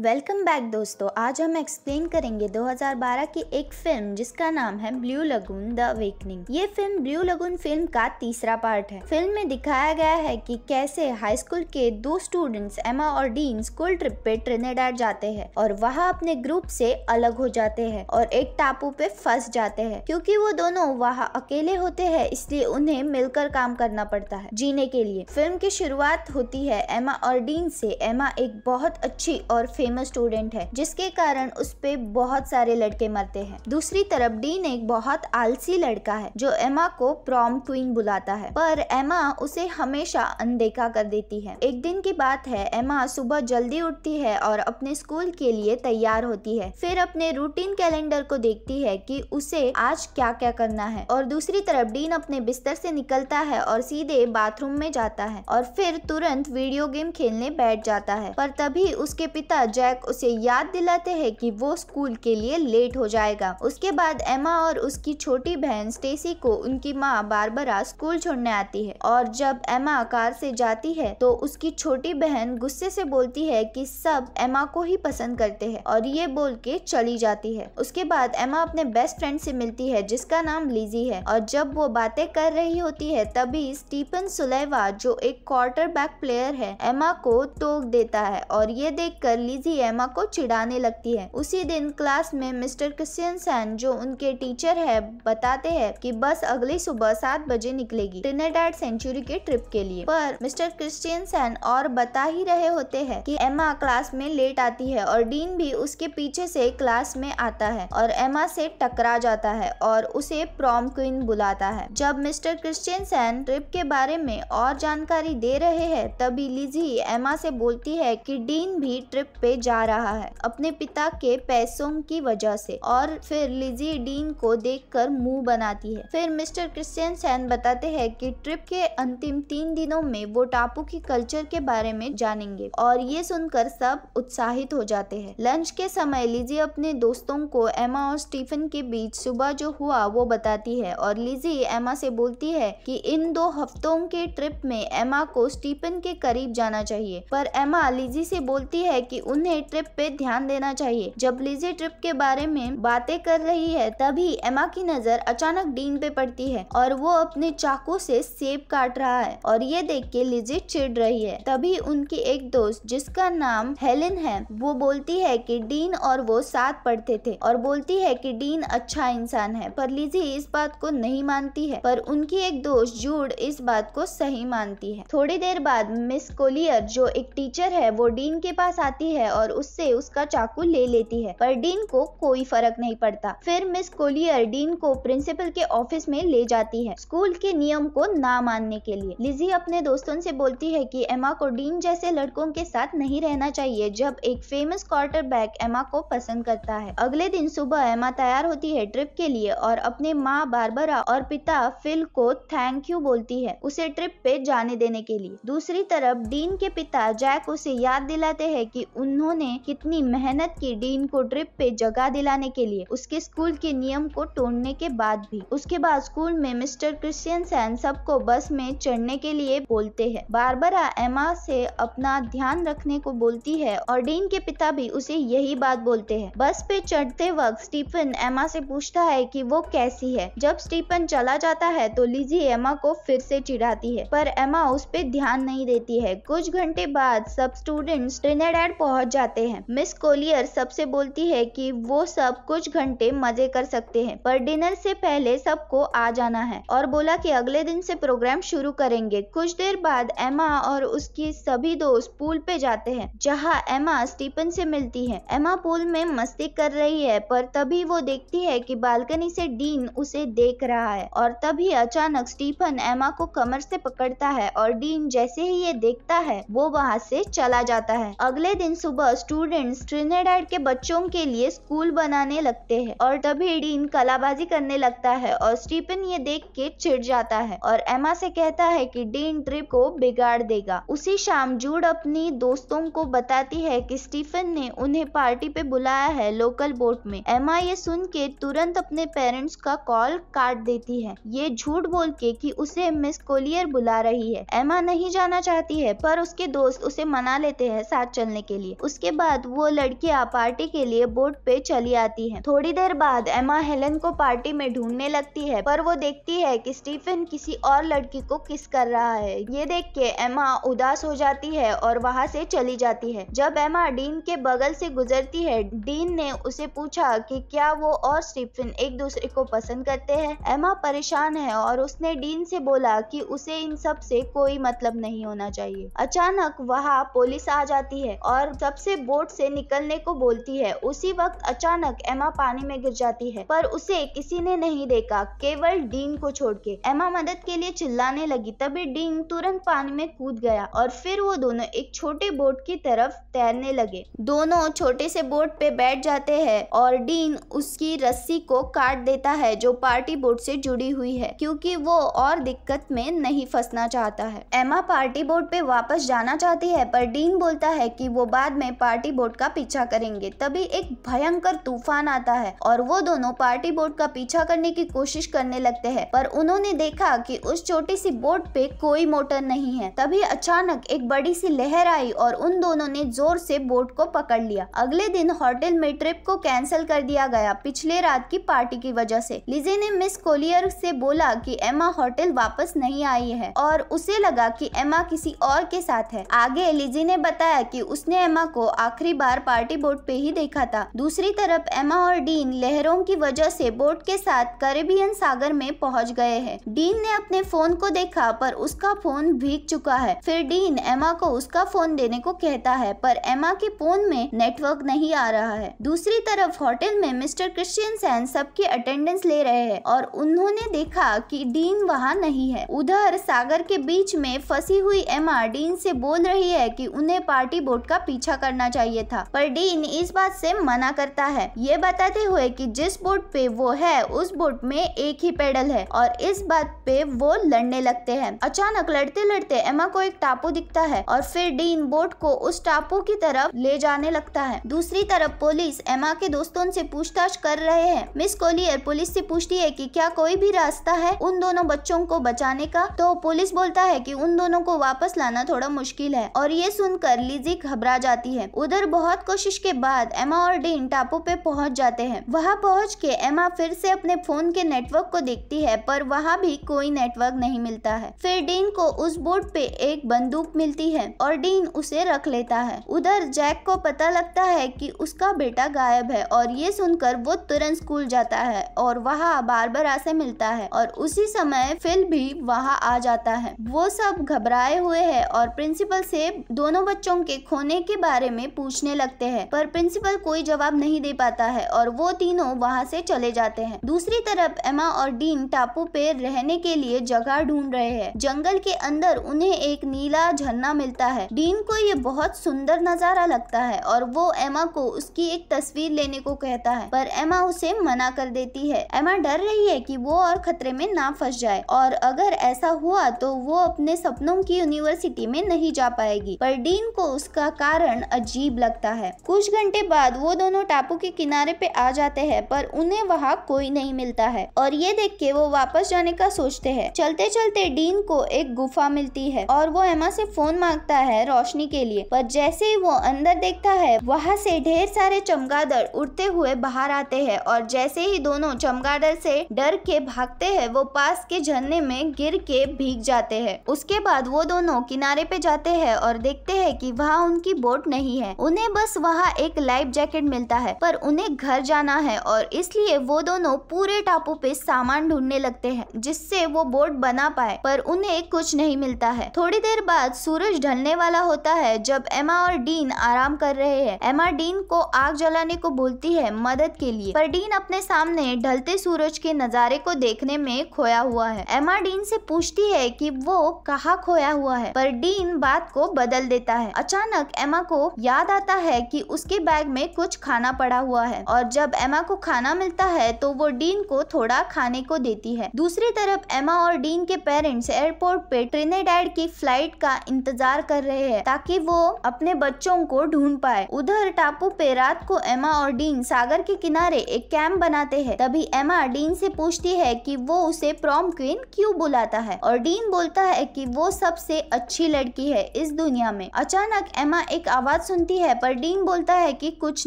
welcome back दोस्तों आज हम एक्सप्लेन करेंगे 2012 की एक फिल्म जिसका नाम है ब्लू लगून द अवेकनिंग ये फिल्म ब्लू लगून फिल्म का तीसरा पार्ट है फिल्म में दिखाया गया है कि कैसे हाई स्कूल के दो स्टूडेंट्स एमा और डीन स्कूल ट्रिप पे ट्रिनेडाड जाते हैं और वहाँ अपने ग्रुप से अलग हो जाते हैं और एक टापू पे फंस जाते हैं क्योंकि वो दोनों वहाँ अकेले होते हैं इसलिए उन्हें मिलकर काम करना पड़ता है जीने के लिए फिल्म की शुरुआत होती है एमा और डीन से एमा एक बहुत अच्छी और फेमस स्टूडेंट है जिसके कारण उस पर बहुत सारे लड़के मरते हैं दूसरी तरफ डीन एक बहुत आलसी लड़का है जो एमा को प्रॉम क्वीन बुलाता है पर एमा उसे हमेशा अनदेखा कर देती है एक दिन की बात है एमा सुबह जल्दी उठती है और अपने स्कूल के लिए तैयार होती है फिर अपने रूटीन कैलेंडर को देखती है कि उसे आज क्या क्या करना है और दूसरी तरफ डीन अपने बिस्तर से निकलता है और सीधे बाथरूम में जाता है और फिर तुरंत वीडियो गेम खेलने बैठ जाता है पर तभी उसके पिता जैक उसे याद दिलाते हैं कि वो स्कूल के लिए लेट हो जाएगा उसके बाद एमा और उसकी छोटी बहन स्टेसी को उनकी माँ बारबरा स्कूल छोड़ने आती है और जब एमा कार से जाती है तो उसकी छोटी बहन गुस्से से बोलती है कि सब एमा को ही पसंद करते हैं और ये बोल के चली जाती है उसके बाद एमा अपने बेस्ट फ्रेंड से मिलती है जिसका नाम लीजी है और जब वो बातें कर रही होती है तभी स्टीफन सुलेवा जो एक क्वार्टर प्लेयर है एमा को टोक देता है और ये कर लीजी सी एमा को चिढ़ाने लगती है उसी दिन क्लास में मिस्टर सैन जो उनके टीचर है बताते हैं कि बस अगली सुबह सात बजे निकलेगी ट्रिनेडाइड सेंचुरी के ट्रिप के लिए पर मिस्टर क्रिस्टियन सैन और बता ही रहे होते हैं कि एमा क्लास में लेट आती है और डीन भी उसके पीछे से क्लास में आता है और एमा से टकरा जाता है और उसे प्रॉम क्वीन बुलाता है जब मिस्टर सैन ट्रिप के बारे में और जानकारी दे रहे हैं तभी लिजी एमा से बोलती है कि डीन भी ट्रिप पे जा रहा है अपने पिता के पैसों की वजह से और फिर लिजी डीन को देखकर मुंह बनाती है फिर मिस्टर क्रिश्चियन सैन बताते हैं कि ट्रिप के अंतिम तीन दिनों में वो टापू की कल्चर के बारे में जानेंगे और ये सुनकर सब उत्साहित हो जाते हैं लंच के समय लिजी अपने दोस्तों को एमा और स्टीफन के बीच सुबह जो हुआ वो बताती है और लिजी एमा से बोलती है कि इन दो हफ्तों के ट्रिप में एमा को स्टीफन के करीब जाना चाहिए पर एमा लिजी से बोलती है कि उन्हें उन्हें ट्रिप पे ध्यान देना चाहिए जब लिजी ट्रिप के बारे में बातें कर रही है तभी एमा की नजर अचानक डीन पे पड़ती है और वो अपने चाकू से सेब काट रहा है और ये देख के लिजी चिड़ रही है तभी उनकी एक दोस्त जिसका नाम हेलिन है वो बोलती है कि डीन और वो साथ पढ़ते थे और बोलती है कि डीन अच्छा इंसान है पर लिजी इस बात को नहीं मानती है पर उनकी एक दोस्त जूड इस बात को सही मानती है थोड़ी देर बाद मिस कोलियर जो एक टीचर है वो डीन के पास आती है है और उससे उसका चाकू ले लेती है पर डीन को कोई फर्क नहीं पड़ता फिर मिस कोलियर डीन को प्रिंसिपल के ऑफिस में ले जाती है स्कूल के नियम को ना मानने के लिए लिजी अपने दोस्तों से बोलती है कि एमा को डीन जैसे लड़कों के साथ नहीं रहना चाहिए जब एक फेमस क्वार्टर बैग एमा को पसंद करता है अगले दिन सुबह एमा तैयार होती है ट्रिप के लिए और अपने माँ बारबरा और पिता फिल को थैंक यू बोलती है उसे ट्रिप पे जाने देने के लिए दूसरी तरफ डीन के पिता जैक उसे याद दिलाते हैं कि उन उन्होंने कितनी मेहनत की डीन को ट्रिप पे जगह दिलाने के लिए उसके स्कूल के नियम को तोड़ने के बाद भी उसके बाद स्कूल में मिस्टर क्रिश्चियन सैन सबको बस में चढ़ने के लिए बोलते हैं बारबरा एमा से अपना ध्यान रखने को बोलती है और डीन के पिता भी उसे यही बात बोलते हैं बस पे चढ़ते वक्त स्टीफन एमा से पूछता है कि वो कैसी है जब स्टीफन चला जाता है तो लिजी एमा को फिर से चिढ़ाती है पर एमा उस पर ध्यान नहीं देती है कुछ घंटे बाद सब स्टूडेंट्स ट्रिनेडेड पहुंच पहुंच जाते हैं मिस कोलियर सबसे बोलती है कि वो सब कुछ घंटे मजे कर सकते हैं पर डिनर से पहले सबको आ जाना है और बोला कि अगले दिन से प्रोग्राम शुरू करेंगे कुछ देर बाद एमा और उसकी सभी दोस्त पूल पे जाते हैं जहाँ एमा स्टीफन से मिलती है एमा पूल में मस्ती कर रही है पर तभी वो देखती है की बालकनी से डीन उसे देख रहा है और तभी अचानक स्टीफन एमा को कमर से पकड़ता है और डीन जैसे ही ये देखता है वो वहाँ से चला जाता है अगले दिन सुबह सुबह स्टूडेंट्स ट्रिनेडाइड के बच्चों के लिए स्कूल बनाने लगते हैं और तभी डीन कलाबाजी करने लगता है और स्टीफन ये देख के चिड़ जाता है और एमा से कहता है कि डीन ट्रिप को बिगाड़ देगा उसी शाम जूड अपनी दोस्तों को बताती है कि स्टीफन ने उन्हें पार्टी पे बुलाया है लोकल बोट में एमा ये सुन के तुरंत अपने पेरेंट्स का कॉल काट देती है ये झूठ बोल के कि उसे मिस कोलियर बुला रही है एमा नहीं जाना चाहती है पर उसके दोस्त उसे मना लेते हैं साथ चलने के लिए उसके बाद वो लड़कियां पार्टी के लिए बोट पे चली आती है थोड़ी देर बाद एमा हेलन को पार्टी में ढूंढने लगती है पर वो देखती है कि स्टीफन किसी और लड़की को किस कर रहा है ये देख के एमा उदास हो जाती है और वहाँ से चली जाती है जब एमा डीन के बगल से गुजरती है डीन ने उसे पूछा कि क्या वो और स्टीफन एक दूसरे को पसंद करते हैं एमा परेशान है और उसने डीन से बोला कि उसे इन सब से कोई मतलब नहीं होना चाहिए अचानक वहाँ पुलिस आ जाती है और सब से बोट से निकलने को बोलती है उसी वक्त अचानक एमा पानी में गिर जाती है पर उसे किसी ने नहीं देखा केवल डीन को छोड़ के एमा मदद के लिए चिल्लाने लगी तभी डीन तुरंत पानी में कूद गया और फिर वो दोनों एक छोटे बोट की तरफ तैरने लगे दोनों छोटे से बोट पे बैठ जाते हैं और डीन उसकी रस्सी को काट देता है जो पार्टी बोट से जुड़ी हुई है क्योंकि वो और दिक्कत में नहीं फंसना चाहता है एमा पार्टी बोट पे वापस जाना चाहती है पर डीन बोलता है कि वो बाद में में पार्टी बोट का पीछा करेंगे तभी एक भयंकर तूफान आता है और वो दोनों पार्टी बोट का पीछा करने की कोशिश करने लगते हैं पर उन्होंने देखा कि उस छोटी सी बोट पे कोई मोटर नहीं है तभी अचानक एक बड़ी सी लहर आई और उन दोनों ने जोर से बोट को पकड़ लिया अगले दिन होटल में ट्रिप को कैंसिल कर दिया गया पिछले रात की पार्टी की वजह से लिजे ने मिस कोलियर से बोला कि एमा होटल वापस नहीं आई है और उसे लगा कि एमा किसी और के साथ है आगे लिजी ने बताया कि उसने एमा को को आखिरी बार पार्टी बोट पे ही देखा था दूसरी तरफ एमा और डीन लहरों की वजह से बोट के साथ करेबियन सागर में पहुंच गए हैं डीन ने अपने फोन को देखा पर उसका फोन भीग चुका है फिर डीन एमा को उसका फोन देने को कहता है पर एमा के फोन में नेटवर्क नहीं आ रहा है दूसरी तरफ होटल में मिस्टर क्रिश्चियन सैन सबकी अटेंडेंस ले रहे हैं और उन्होंने देखा कि डीन वहाँ नहीं है उधर सागर के बीच में फंसी हुई एमा डीन से बोल रही है कि उन्हें पार्टी बोट का पीछा करना चाहिए था पर डीन इस बात से मना करता है ये बताते हुए कि जिस बोट पे वो है उस बोट में एक ही पेडल है और इस बात पे वो लड़ने लगते हैं अचानक लड़ते लड़ते एमा को एक टापू दिखता है और फिर डीन बोट को उस टापू की तरफ ले जाने लगता है दूसरी तरफ पुलिस एमा के दोस्तों से पूछताछ कर रहे हैं मिस कोलियर पुलिस से पूछती है कि क्या कोई भी रास्ता है उन दोनों बच्चों को बचाने का तो पुलिस बोलता है कि उन दोनों को वापस लाना थोड़ा मुश्किल है और ये सुनकर लीजी घबरा जाती जाती है उधर बहुत कोशिश के बाद एमा और डीन टापू पे पहुंच जाते हैं वहां पहुंच के एमा फिर से अपने फोन के नेटवर्क को देखती है पर वहाँ भी कोई नेटवर्क नहीं मिलता है फिर डीन को उस बोर्ड पे एक बंदूक मिलती है और डीन उसे रख लेता है उधर जैक को पता लगता है की उसका बेटा गायब है और ये सुनकर वो तुरंत स्कूल जाता है और वहाँ बारबरा से मिलता है और उसी समय फिल भी वहाँ आ जाता है वो सब घबराए हुए है और प्रिंसिपल से दोनों बच्चों के खोने के बारे बारे में पूछने लगते हैं पर प्रिंसिपल कोई जवाब नहीं दे पाता है और वो तीनों वहाँ से चले जाते हैं दूसरी तरफ एमा और डीन टापू पे रहने के लिए जगह ढूंढ रहे हैं जंगल के अंदर उन्हें एक नीला झरना मिलता है डीन को ये बहुत सुंदर नजारा लगता है और वो एमा को उसकी एक तस्वीर लेने को कहता है पर एमा उसे मना कर देती है एमा डर रही है कि वो और खतरे में ना फंस जाए और अगर ऐसा हुआ तो वो अपने सपनों की यूनिवर्सिटी में नहीं जा पाएगी पर डीन को उसका कारण अजीब लगता है कुछ घंटे बाद वो दोनों टापू के किनारे पे आ जाते हैं पर उन्हें वहाँ कोई नहीं मिलता है और ये देख के वो वापस जाने का सोचते हैं चलते चलते डीन को एक गुफा मिलती है और वो एमा से फोन मांगता है रोशनी के लिए पर जैसे ही वो अंदर देखता है वहाँ से ढेर सारे चमगादड़ उड़ते हुए बाहर आते हैं और जैसे ही दोनों चमगादड़ से डर के भागते हैं वो पास के झरने में गिर के भीग जाते हैं उसके बाद वो दोनों किनारे पे जाते हैं और देखते हैं कि वहाँ उनकी बोट नहीं नहीं है उन्हें बस वहाँ एक लाइफ जैकेट मिलता है पर उन्हें घर जाना है और इसलिए वो दोनों पूरे टापू पे सामान ढूंढने लगते हैं जिससे वो बोट बना पाए पर उन्हें कुछ नहीं मिलता है थोड़ी देर बाद सूरज ढलने वाला होता है जब एमा और डीन आराम कर रहे हैं एमा डीन को आग जलाने को बोलती है मदद के लिए पर डीन अपने सामने ढलते सूरज के नजारे को देखने में खोया हुआ है एमा डीन से पूछती है कि वो कहाँ खोया हुआ है पर डीन बात को बदल देता है अचानक एमा को याद आता है कि उसके बैग में कुछ खाना पड़ा हुआ है और जब एमा को खाना मिलता है तो वो डीन को थोड़ा खाने को देती है दूसरी तरफ एमा और डीन के पेरेंट्स एयरपोर्ट पे ट्रिनेडैड की फ्लाइट का इंतजार कर रहे हैं ताकि वो अपने बच्चों को ढूंढ पाए उधर टापू पे रात को एमा और डीन सागर के किनारे एक कैंप बनाते हैं तभी एमा डीन से पूछती है कि वो उसे प्रॉम क्वीन क्यों बुलाता है और डीन बोलता है कि वो सबसे अच्छी लड़की है इस दुनिया में अचानक एमा एक आवाज बात सुनती है पर डीन बोलता है कि कुछ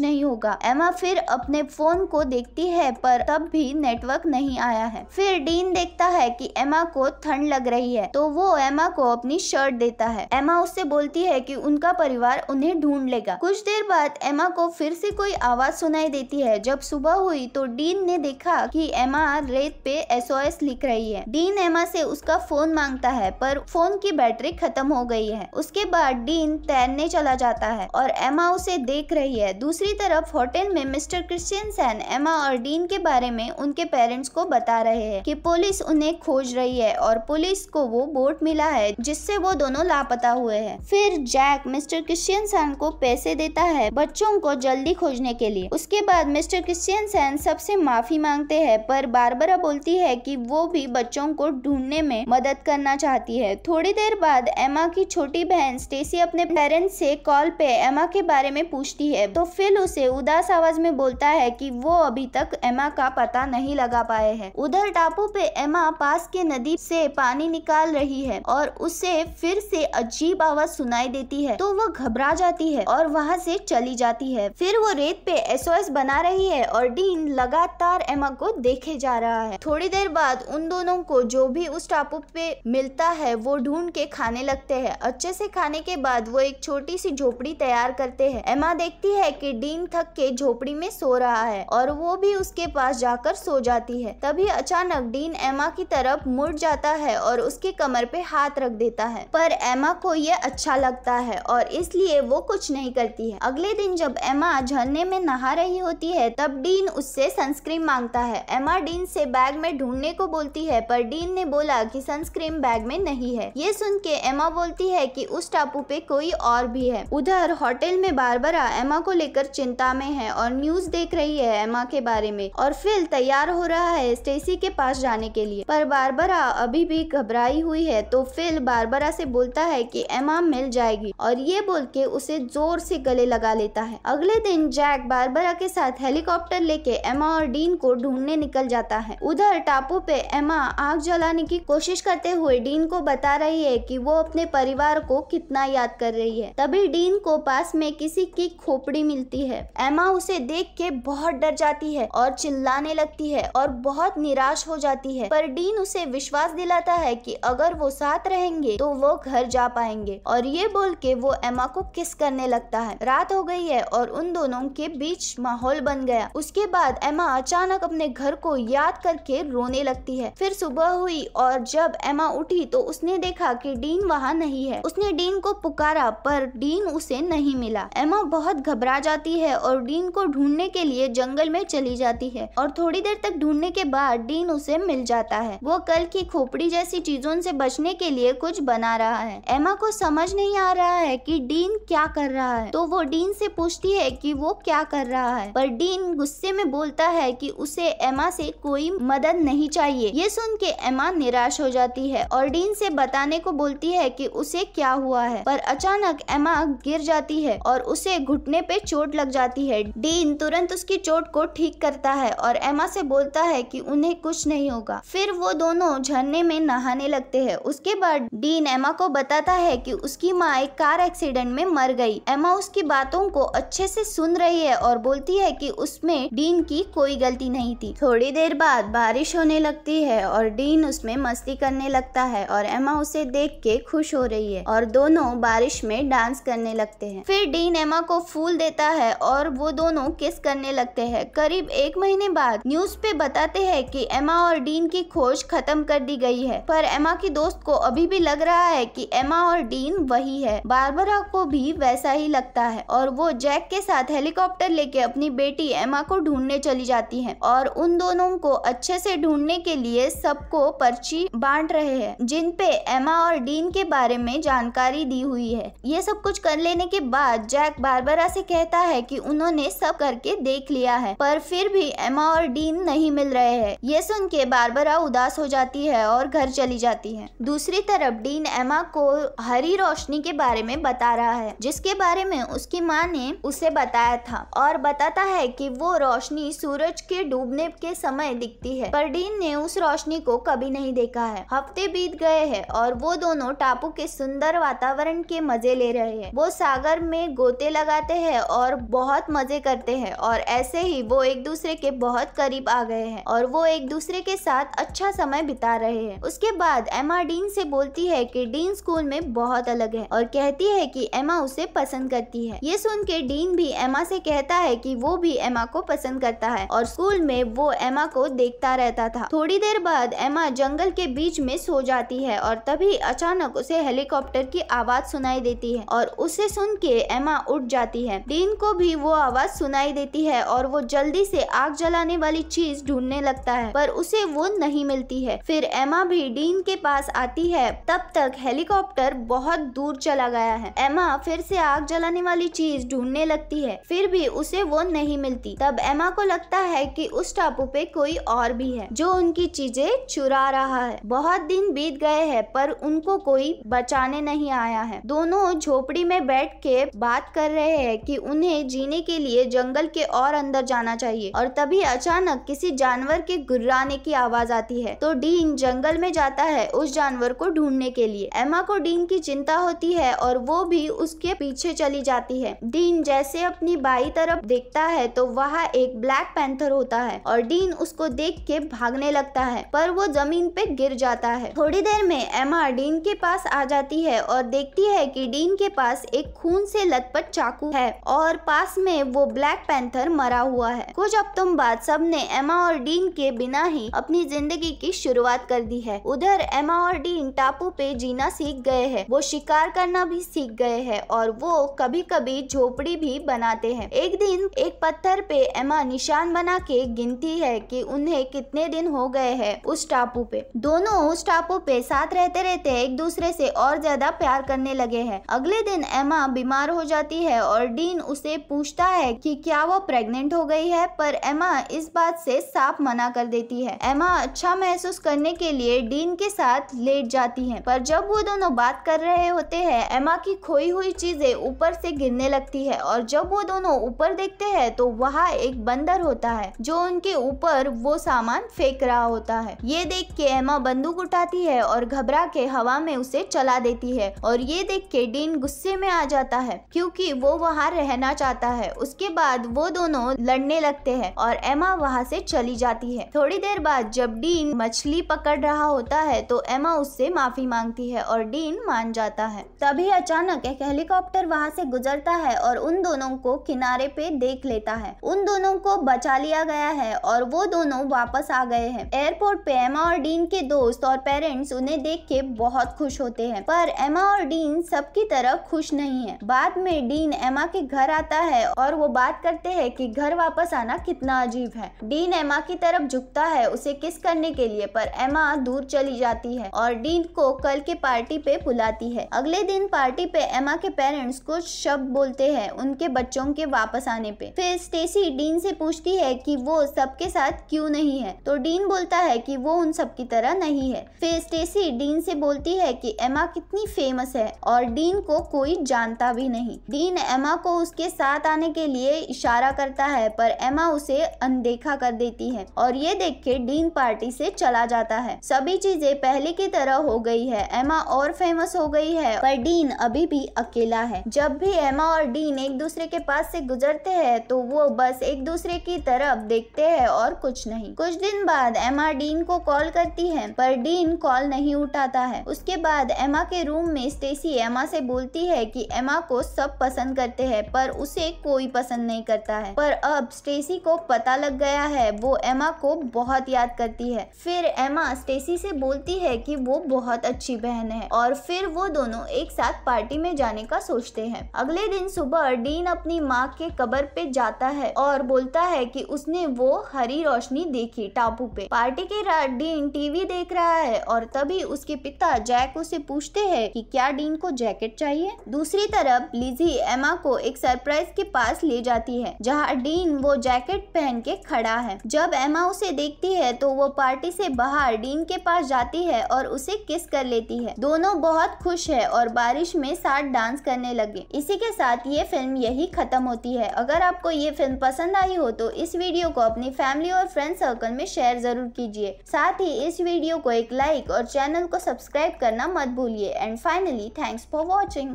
नहीं होगा एमा फिर अपने फोन को देखती है पर तब भी नेटवर्क नहीं आया है फिर डीन देखता है कि एमा को ठंड लग रही है तो वो एमा को अपनी शर्ट देता है एमा उससे बोलती है कि उनका परिवार उन्हें ढूंढ लेगा कुछ देर बाद एमा को फिर से कोई आवाज सुनाई देती है जब सुबह हुई तो डीन ने देखा कि एमा रेत पे एस लिख रही है डीन एमा से उसका फोन मांगता है पर फोन की बैटरी खत्म हो गई है उसके बाद डीन तैरने चला जाता है है और एमा उसे देख रही है दूसरी तरफ होटल में मिस्टर क्रिश्चियन सैन एमा और डीन के बारे में उनके पेरेंट्स को बता रहे हैं कि पुलिस उन्हें खोज रही है और पुलिस को वो बोट मिला है जिससे वो दोनों लापता हुए हैं फिर जैक मिस्टर क्रिश्चियन सैन को पैसे देता है बच्चों को जल्दी खोजने के लिए उसके बाद मिस्टर क्रिश्चियन सैन सबसे माफी मांगते हैं पर बारबरा बोलती है कि वो भी बच्चों को ढूंढने में मदद करना चाहती है थोड़ी देर बाद एमा की छोटी बहन स्टेसी अपने पेरेंट्स से कॉल पे एमा के बारे में पूछती है तो फिल उसे उदास आवाज में बोलता है कि वो अभी तक एमा का पता नहीं लगा पाए है उधर टापू पे एमा पास के नदी से पानी निकाल रही है और उसे फिर से अजीब आवाज सुनाई देती है तो वो घबरा जाती है और वहाँ से चली जाती है फिर वो रेत पे एस बना रही है और डीन लगातार एमा को देखे जा रहा है थोड़ी देर बाद उन दोनों को जो भी उस टापू पे मिलता है वो ढूंढ के खाने लगते है अच्छे से खाने के बाद वो एक छोटी सी झोपड़ी झोपड़ी तैयार करते हैं एमा देखती है कि डीन थक के झोपड़ी में सो रहा है और वो भी उसके पास जाकर सो जाती है तभी अचानक डीन एमा की तरफ मुड़ जाता है और उसके कमर पे हाथ रख देता है पर एमा को यह अच्छा लगता है और इसलिए वो कुछ नहीं करती है अगले दिन जब एमा झरने में नहा रही होती है तब डीन उससे सनस्क्रीन मांगता है एमा डीन से बैग में ढूंढने को बोलती है पर डीन ने बोला कि सनस्क्रीन बैग में नहीं है ये सुन के एमा बोलती है कि उस टापू पे कोई और भी है उधर शहर होटल में बारबरा एमा को लेकर चिंता में है और न्यूज देख रही है एमा के बारे में और फिल तैयार हो रहा है स्टेसी के पास जाने के लिए पर बारबरा अभी भी घबराई हुई है तो फिल बारबरा से बोलता है कि एमा मिल जाएगी और ये बोल के उसे जोर से गले लगा लेता है अगले दिन जैक बारबरा के साथ हेलीकॉप्टर लेके एमा और डीन को ढूंढने निकल जाता है उधर टापू पे एमा आग जलाने की कोशिश करते हुए डीन को बता रही है कि वो अपने परिवार को कितना याद कर रही है तभी डीन को को पास में किसी की खोपड़ी मिलती है एमा उसे देख के बहुत डर जाती है और चिल्लाने लगती है और बहुत निराश हो जाती है पर डीन उसे विश्वास दिलाता है कि अगर वो साथ रहेंगे तो वो घर जा पाएंगे और ये बोल के वो एमा को किस करने लगता है रात हो गई है और उन दोनों के बीच माहौल बन गया उसके बाद एमा अचानक अपने घर को याद करके रोने लगती है फिर सुबह हुई और जब एमा उठी तो उसने देखा कि डीन वहाँ नहीं है उसने डीन को पुकारा पर डीन उसे नहीं मिला एमा बहुत घबरा जाती है और डीन को ढूंढने के लिए जंगल में चली जाती है और थोड़ी देर तक ढूंढने के बाद डीन उसे मिल जाता है वो कल की खोपड़ी जैसी चीजों से बचने के लिए कुछ बना रहा है एमा को समझ नहीं आ रहा है कि डीन क्या कर रहा है तो वो डीन से पूछती है कि वो क्या कर रहा है पर डीन गुस्से में बोलता है कि उसे एमा से कोई मदद नहीं चाहिए ये सुन के एमा निराश हो जाती है और डीन से बताने को बोलती है कि उसे क्या हुआ है पर अचानक एमा गिर जाती है और उसे घुटने पे चोट लग जाती है डीन तुरंत उसकी चोट को ठीक करता है और एमा से बोलता है कि उन्हें कुछ नहीं होगा फिर वो दोनों झरने में नहाने लगते हैं उसके बाद डीन एमा को बताता है कि उसकी माँ एक कार एक्सीडेंट में मर गई एमा उसकी बातों को अच्छे से सुन रही है और बोलती है कि उसमें डीन की कोई गलती नहीं थी थोड़ी देर बाद बारिश होने लगती है और डीन उसमें मस्ती करने लगता है और एमा उसे देख के खुश हो रही है और दोनों बारिश में डांस करने लगते लगते हैं फिर डीन एमा को फूल देता है और वो दोनों किस करने लगते हैं करीब एक महीने बाद न्यूज पे बताते हैं कि एमा और डीन की खोज खत्म कर दी गई है पर एमा की दोस्त को अभी भी लग रहा है कि एमा और डीन वही है बारबरा को भी वैसा ही लगता है और वो जैक के साथ हेलीकॉप्टर लेके अपनी बेटी एमा को ढूंढने चली जाती है और उन दोनों को अच्छे से ढूंढने के लिए सबको पर्ची बांट रहे हैं जिन पे एमा और डीन के बारे में जानकारी दी हुई है ये सब कुछ कर लेने के बाद जैक बारबरा से कहता है कि उन्होंने सब करके देख लिया है पर फिर भी एमा और डीन नहीं मिल रहे हैं ये सुन के बारबरा उदास हो जाती है और घर चली जाती है दूसरी तरफ डीन एमा को हरी रोशनी के बारे में बता रहा है जिसके बारे में उसकी माँ ने उसे बताया था और बताता है कि वो रोशनी सूरज के डूबने के समय दिखती है पर डीन ने उस रोशनी को कभी नहीं देखा है हफ्ते बीत गए हैं और वो दोनों टापू के सुंदर वातावरण के मजे ले रहे हैं वो सागर सागर में गोते लगाते हैं और बहुत मजे करते हैं और ऐसे ही वो एक दूसरे के बहुत करीब आ गए हैं और वो एक दूसरे के साथ अच्छा समय बिता रहे हैं उसके बाद एमा डीन से बोलती है कि डीन स्कूल में बहुत अलग है और कहती है कि एमा उसे पसंद करती है ये सुन के डीन भी एमा से कहता है कि वो भी एमा को पसंद करता है और स्कूल में वो एमा को देखता रहता था थोड़ी देर बाद एमा जंगल के बीच में सो जाती है और तभी अचानक उसे हेलीकॉप्टर की आवाज सुनाई देती है और उसे सुन सुन के एमा उठ जाती है डीन को भी वो आवाज सुनाई देती है और वो जल्दी से आग जलाने वाली चीज ढूंढने लगता है पर उसे वो नहीं मिलती है फिर एमा भी डीन के पास आती है तब तक हेलीकॉप्टर बहुत दूर चला गया है एमा फिर से आग जलाने वाली चीज ढूंढने लगती है फिर भी उसे वो नहीं मिलती तब एमा को लगता है कि उस टापू पे कोई और भी है जो उनकी चीजें चुरा रहा है बहुत दिन बीत गए हैं पर उनको कोई बचाने नहीं आया है दोनों झोपड़ी में बैठ बैठ के बात कर रहे हैं कि उन्हें जीने के लिए जंगल के और अंदर जाना चाहिए और तभी अचानक किसी जानवर के गुर्राने की आवाज आती है तो डीन जंगल में जाता है उस जानवर को ढूंढने के लिए एमा को डीन की चिंता होती है और वो भी उसके पीछे चली जाती है डीन जैसे अपनी बाई तरफ देखता है तो वहाँ एक ब्लैक पैंथर होता है और डीन उसको देख के भागने लगता है पर वो जमीन पे गिर जाता है थोड़ी देर में एमा डीन के पास आ जाती है और देखती है कि डीन के पास एक खून से लथपथ चाकू है और पास में वो ब्लैक पैंथर मरा हुआ है कुछ हफ्तों बाद सब ने एमा और डीन के बिना ही अपनी जिंदगी की शुरुआत कर दी है उधर एमा और डीन टापू पे जीना सीख गए हैं वो शिकार करना भी सीख गए हैं और वो कभी कभी झोपड़ी भी बनाते हैं एक दिन एक पत्थर पे एमा निशान बना के गिनती है कि उन्हें कितने दिन हो गए हैं उस टापू पे दोनों उस टापू पे साथ रहते रहते एक दूसरे से और ज्यादा प्यार करने लगे हैं अगले दिन एमा बीमार हो जाती है और डीन उसे पूछता है कि क्या वो प्रेग्नेंट हो गई है पर एमा इस बात से साफ मना कर देती है एमा अच्छा महसूस करने के लिए डीन के साथ लेट जाती है पर जब वो दोनों बात कर रहे होते हैं एमा की खोई हुई चीजें ऊपर से गिरने लगती है और जब वो दोनों ऊपर देखते हैं तो वहाँ एक बंदर होता है जो उनके ऊपर वो सामान फेंक रहा होता है ये देख के एमा बंदूक उठाती है और घबरा के हवा में उसे चला देती है और ये देख के डीन गुस्से में आ जाता जाता है क्योंकि वो वहाँ रहना चाहता है उसके बाद वो दोनों लड़ने लगते हैं और एमा वहाँ से चली जाती है थोड़ी देर बाद जब डीन मछली पकड़ रहा होता है तो एमा उससे माफी मांगती है और डीन मान जाता है तभी अचानक एक हेलीकॉप्टर वहाँ से गुजरता है और उन दोनों को किनारे पे देख लेता है उन दोनों को बचा लिया गया है और वो दोनों वापस आ गए हैं एयरपोर्ट पे एमा और डीन के दोस्त और पेरेंट्स उन्हें देख के बहुत खुश होते हैं पर एमा और डीन सबकी तरह खुश नहीं है है बाद में डीन एमा के घर आता है और वो बात करते हैं कि घर वापस आना कितना अजीब है डीन एमा की तरफ झुकता है उसे किस करने के लिए पर एमा दूर चली जाती है और डीन को कल के पार्टी पे बुलाती है अगले दिन पार्टी पे एमा के पेरेंट्स कुछ शब्द बोलते हैं उनके बच्चों के वापस आने पे फिर स्टेसी डीन से पूछती है कि वो सबके साथ क्यों नहीं है तो डीन बोलता है कि वो उन सब की तरह नहीं है फिर स्टेसी डीन से बोलती है कि एमा कितनी फेमस है और डीन को कोई जानता आता भी नहीं डीन एमा को उसके साथ आने के लिए इशारा करता है पर एमा उसे अनदेखा कर देती है और ये देख के डीन पार्टी से चला जाता है सभी चीजें पहले की तरह हो गई है एमा और फेमस हो गई है पर डीन अभी भी अकेला है जब भी एमा और डीन एक दूसरे के पास से गुजरते हैं तो वो बस एक दूसरे की तरफ देखते हैं और कुछ नहीं कुछ दिन बाद एमा डीन को कॉल करती है पर डीन कॉल नहीं उठाता है उसके बाद एमा के रूम में स्टेसी एमा से बोलती है कि एमा एम्मा को सब पसंद करते हैं पर उसे कोई पसंद नहीं करता है पर अब स्टेसी को पता लग गया है वो एमा को बहुत याद करती है फिर एमा स्टेसी से बोलती है कि वो बहुत अच्छी बहन है और फिर वो दोनों एक साथ पार्टी में जाने का सोचते हैं अगले दिन सुबह डीन अपनी माँ के कबर पे जाता है और बोलता है कि उसने वो हरी रोशनी देखी टापू पे पार्टी के रात डीन टीवी देख रहा है और तभी उसके पिता जैक उसे पूछते हैं कि क्या डीन को जैकेट चाहिए दूसरी तरफ लिजी एमा को एक सरप्राइज के पास ले जाती है जहाँ डीन वो जैकेट पहन के खड़ा है जब एमा उसे देखती है तो वो पार्टी से बाहर डीन के पास जाती है और उसे किस कर लेती है दोनों बहुत खुश है और बारिश में साथ डांस करने लगे इसी के साथ ये फिल्म यही खत्म होती है अगर आपको ये फिल्म पसंद आई हो तो इस वीडियो को अपनी फैमिली और फ्रेंड सर्कल में शेयर जरूर कीजिए साथ ही इस वीडियो को एक लाइक और चैनल को सब्सक्राइब करना मत भूलिए and finally thanks for watching